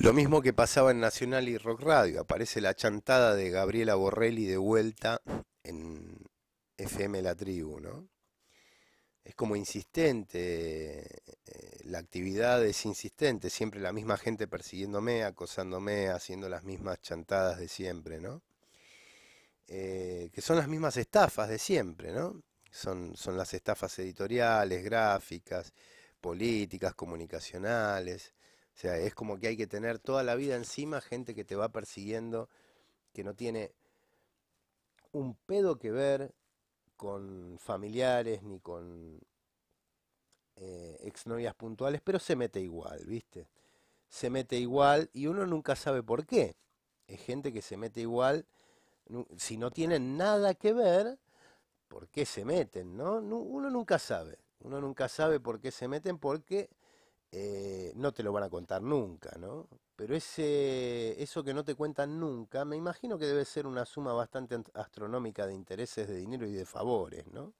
Lo mismo que pasaba en Nacional y Rock Radio, aparece la chantada de Gabriela Borrelli de vuelta en FM La Tribu, ¿no? Es como insistente, eh, la actividad es insistente, siempre la misma gente persiguiéndome, acosándome, haciendo las mismas chantadas de siempre, ¿no? Eh, que son las mismas estafas de siempre, ¿no? Son, son las estafas editoriales, gráficas, políticas, comunicacionales o sea, es como que hay que tener toda la vida encima gente que te va persiguiendo, que no tiene un pedo que ver con familiares ni con eh, exnovias puntuales, pero se mete igual, ¿viste? Se mete igual y uno nunca sabe por qué. Es gente que se mete igual, si no tienen nada que ver, ¿por qué se meten, no? Uno nunca sabe, uno nunca sabe por qué se meten porque eh, no te lo van a contar nunca, ¿no? Pero ese, eso que no te cuentan nunca, me imagino que debe ser una suma bastante astronómica de intereses de dinero y de favores, ¿no?